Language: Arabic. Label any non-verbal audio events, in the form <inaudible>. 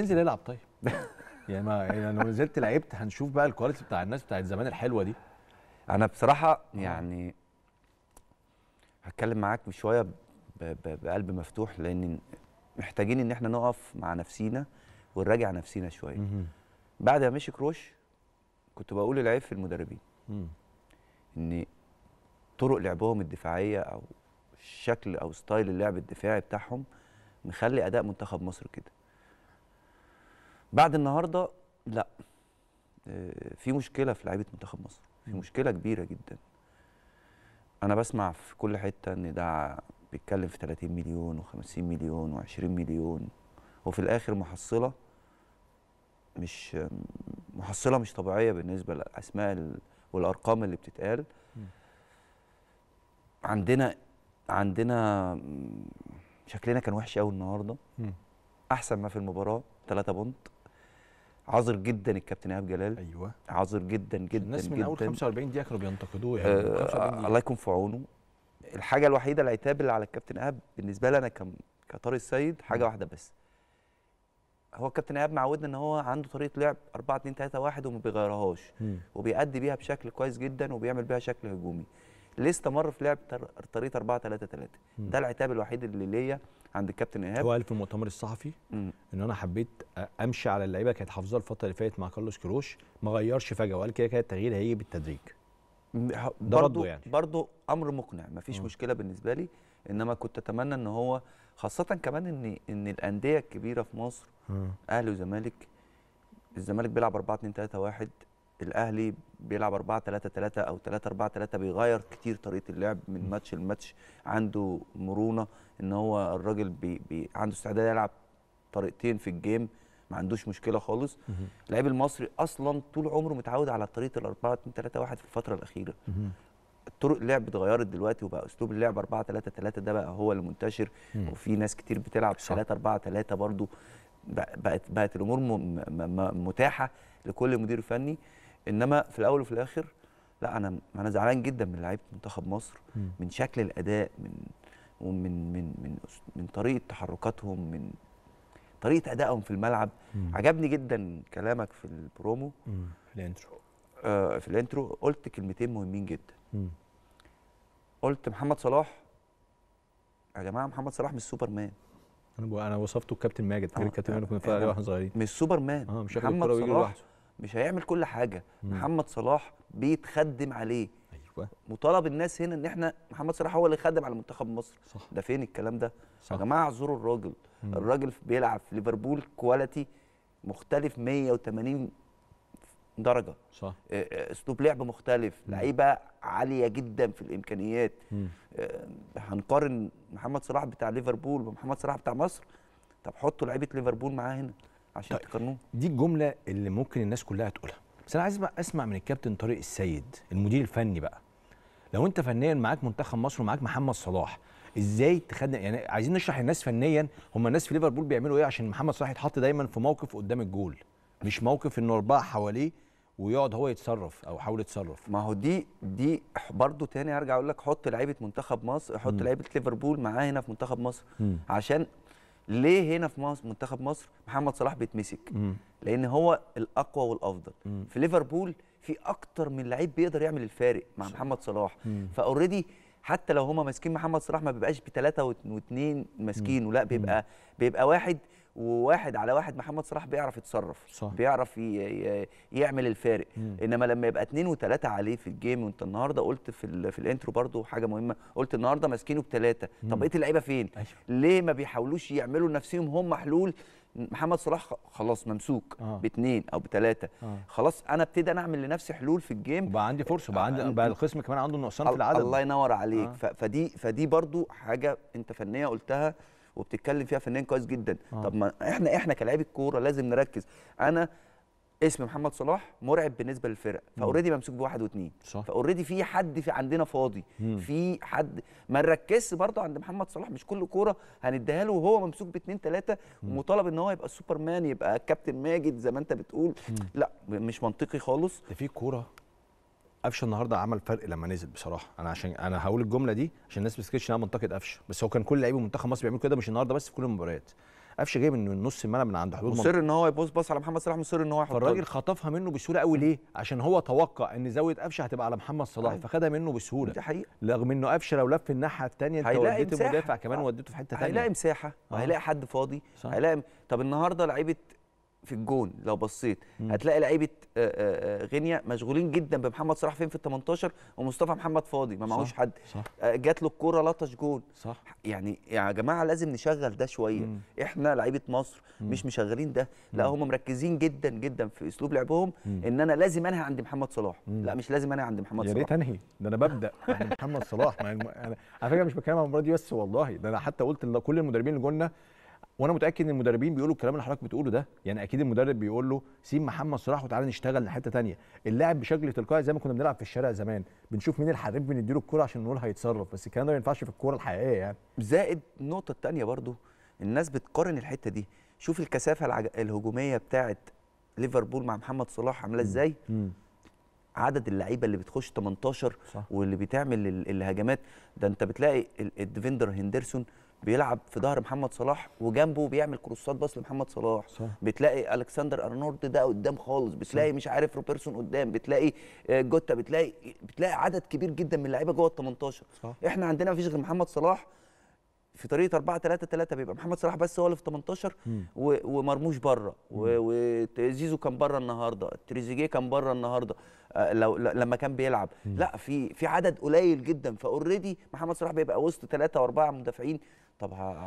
انزل العب طيب <laughs> يعني ما يعني لو نزلت لعبت هنشوف بقى الكواليتي بتاع الناس بتاعت زمان الحلوه دي انا بصراحه آه. يعني هتكلم معاك شويه بقلب مفتوح لان محتاجين ان احنا نقف مع نفسينا ونراجع نفسينا شويه بعد ما مشي كروش كنت بقول العيب في المدربين ان طرق لعبهم الدفاعيه او الشكل او ستايل اللعب الدفاعي بتاعهم مخلي اداء منتخب مصر كده بعد النهارده لا آه، في مشكله في لعيبه منتخب مصر في مشكله كبيره جدا انا بسمع في كل حته ان ده بيتكلم في 30 مليون و50 مليون و20 مليون وفي الاخر محصله مش محصله مش طبيعيه بالنسبه للاسماء والارقام اللي بتتقال عندنا عندنا شكلنا كان وحش قوي النهارده احسن ما في المباراه 3 بونت عذر جدا الكابتن ايهاب جلال ايوه عذر جدا جدا الناس من جداً اول 45 دقيقه كانوا بينتقدوه يعني آه الله يكون في عونه الحاجه الوحيده العتاب اللي على الكابتن ايهاب بالنسبه لي انا كطارق السيد حاجه واحده بس هو الكابتن ايهاب معودنا ان هو عنده طريقه لعب 4 2 3 1 وما بيغيرهاش وبيأدي بيها بشكل كويس جدا وبيعمل بيها شكل هجومي ليه استمر في لعب طريقه 4 3 3 ده العتاب الوحيد اللي ليا عند الكابتن ايهاب هو قال في المؤتمر الصحفي مم. ان انا حبيت امشي على اللعيبه كانت حافظاها الفتره اللي فاتت مع كارلوس كروش ما غيرش فجاه وقال كده كده التغيير هيجي بالتدريج ده برضو يعني برضه امر مقنع ما فيش مشكله بالنسبه لي انما كنت اتمنى ان هو خاصه كمان ان ان الانديه الكبيره في مصر اهلي وزمالك الزمالك بيلعب 4 2 3 1 الاهلي بيلعب 4 3 3 او 3 4 3 بيغير كتير طريقه اللعب من ماتش لماتش عنده مرونه ان هو الراجل بي بي عنده استعداد يلعب طريقتين في الجيم ما عندوش مشكله خالص اللعيب المصري اصلا طول عمره متعود على طريقه ال 4 2 3 1 في الفتره الاخيره طرق اللعب اتغيرت دلوقتي وبقى اسلوب اللعب 4 3 3 ده بقى هو المنتشر وفي ناس كتير بتلعب 3 4 3 برضه بقت بقت الامور متاحه لكل مدير فني انما في الاول وفي الاخر لا انا انا زعلان جدا من لعيبه منتخب مصر من شكل الاداء من ومن من من من طريقه تحركاتهم من طريقه ادائهم في الملعب مم. عجبني جدا كلامك في البرومو في الانترو آه في الانترو قلت كلمتين مهمين جدا مم. قلت محمد صلاح يا جماعه محمد صلاح مش مان انا انا وصفته كابتن ماجد آه، كابتن ماجد كنا بنتفرج يعني واحنا صغيرين مش سوبر مان اه مش محمد صلاح مش هيعمل كل حاجه مم. محمد صلاح بيتخدم عليه ايوه مطالب الناس هنا ان احنا محمد صلاح هو اللي خدم على منتخب مصر صح. ده فين الكلام ده يا جماعه اعذروا الراجل مم. الراجل بيلعب في ليفربول كواليتي مختلف 180 درجه صح آه، آه، اسلوب لعب مختلف لعيبه عاليه جدا في الامكانيات مم. آه، هنقارن محمد صلاح بتاع ليفربول بمحمد صلاح بتاع مصر طب حطوا لعيبه ليفربول معاه هنا عشان طيب. تقارنوه دي الجمله اللي ممكن الناس كلها تقولها بس انا عايز اسمع من الكابتن طارق السيد المدير الفني بقى لو انت فنيا معاك منتخب مصر ومعاك محمد صلاح ازاي تخدم يعني عايزين نشرح للناس فنيا هم الناس في ليفربول بيعملوا ايه عشان محمد صلاح يتحط دايما في موقف قدام الجول مش موقف انه اربعه حواليه ويقعد هو يتصرف او يحاول يتصرف ما هو دي دي برضو تاني ارجع اقول لك حط لعيبه منتخب مصر حط لعيبه ليفربول معاه هنا في منتخب مصر م. عشان ليه هنا في مصر منتخب مصر محمد صلاح بيتمسك لان هو الاقوى والافضل مم. في ليفربول في اكتر من لعيب بيقدر يعمل الفارق مع محمد صلاح فاوريدي حتى لو هما ماسكين محمد صلاح ما بيبقاش بثلاثه واثنين ماسكينه لا بيبقى مم. بيبقى واحد وواحد على واحد محمد صلاح بيعرف يتصرف صح. بيعرف يعمل الفارق مم. انما لما يبقى اتنين وتلاته عليه في الجيم وانت النهارده قلت في, ال... في الانترو برضو حاجه مهمه قلت النهارده ماسكينه بثلاثه طب بقيه اللعيبه فين أيوه. ليه ما بيحاولوش يعملوا لنفسهم هم حلول محمد صلاح خلاص ممسوك آه. باثنين او بثلاثه آه. خلاص انا ابتدي انا اعمل لنفسي حلول في الجيم بقى عندي فرصه آه، بقى عندي بقى الخصم كمان عنده نقصان في العدد الله ينور عليك آه. فدي فدي برضو حاجه انت فنيه قلتها وبتتكلم فيها فنان كويس جدا آه. طب ما احنا احنا كلاعيبه كوره لازم نركز انا اسم محمد صلاح مرعب بالنسبه للفرق فاوريدي ممسوك بواحد واثنين فاوريدي في حد في عندنا فاضي مم. في حد ما نركزش برضه عند محمد صلاح مش كل كوره هنديها له وهو ممسوك باثنين ثلاثه ومطالب ان هو يبقى مان يبقى كابتن ماجد زي ما انت بتقول مم. لا مش منطقي خالص ده في كوره قفشه النهارده عمل فرق لما نزل بصراحه انا عشان انا هقول الجمله دي عشان الناس ما تفتكرش ان انا منتقد قفشه بس هو كان كل لعيبه منتخب مصر بيعملوا كده مش النهارده بس في كل المباريات قفشه جاي من نص الملعب من عند حدود مصر ان هو يبص بص على محمد صلاح مصر ان هو يحطها فالراجل خطفها منه بسهوله قوي ليه؟ عشان هو توقع ان زاويه قفشه هتبقى على محمد صلاح أيوة. فخدها منه بسهوله دي حقيقه رغم انه قفشه لو لف الناحيه الثانيه انت وديت المدافع كمان وديته في حته ثانيه هيلاقي مساحه وهيلاقي أه. حد فاضي هيلاقي طب النهارده لعيبه في الجون لو بصيت مم. هتلاقي لعيبه آه، آه، آه، غينيا مشغولين جدا بمحمد صلاح فين في ال 18 ومصطفى محمد فاضي ما معهوش حد صح. جات له الكوره لطش جون صح. يعني يا جماعه لازم نشغل ده شويه مم. احنا لعيبه مصر مم. مش مشغلين ده لا هم مركزين جدا جدا في اسلوب لعبهم مم. ان انا لازم انهي عند محمد صلاح مم. لا مش لازم انهي عند محمد صلاح يا ريت انهي ده انا ببدا عند محمد صلاح انا على فكره مش بتكلم عن المباراه دي بس والله ده انا حتى قلت كل المدربين اللي قلنا وانا متاكد ان المدربين بيقولوا الكلام اللي حضرتك بتقوله ده يعني اكيد المدرب بيقول له سيب محمد صلاح وتعالى نشتغل لحته تانية اللاعب بشكل تلقائي زي ما كنا بنلعب في الشارع زمان بنشوف مين الحريف بنديله الكوره عشان نقول هيتصرف بس الكلام ده ما ينفعش في الكوره الحقيقيه يعني زائد النقطه الثانيه برضو الناس بتقارن الحته دي شوف الكثافه العج... الهجوميه بتاعه ليفربول مع محمد صلاح عامله ازاي عدد اللعيبه اللي بتخش 18 صح. واللي بتعمل الهجمات ده انت بتلاقي الديفندر هندرسون بيلعب في ظهر محمد صلاح وجنبه بيعمل كروسات باص لمحمد صلاح صح. بتلاقي الكسندر ارنولد ده قدام خالص بتلاقي صح. مش عارف روبرسون قدام بتلاقي آه، جوتا بتلاقي بتلاقي عدد كبير جدا من اللعيبه جوه ال 18 صح. احنا عندنا مفيش غير محمد صلاح في طريقه 4 3 3 بيبقى محمد صلاح بس هو اللي في 18 ومرموش بره وزيزو كان بره النهارده تريزيجيه كان بره النهارده آه، لو لما كان بيلعب مم. لا في في عدد قليل جدا فاوريدي محمد صلاح بيبقى وسط ثلاثه واربعه مدافعين طبعا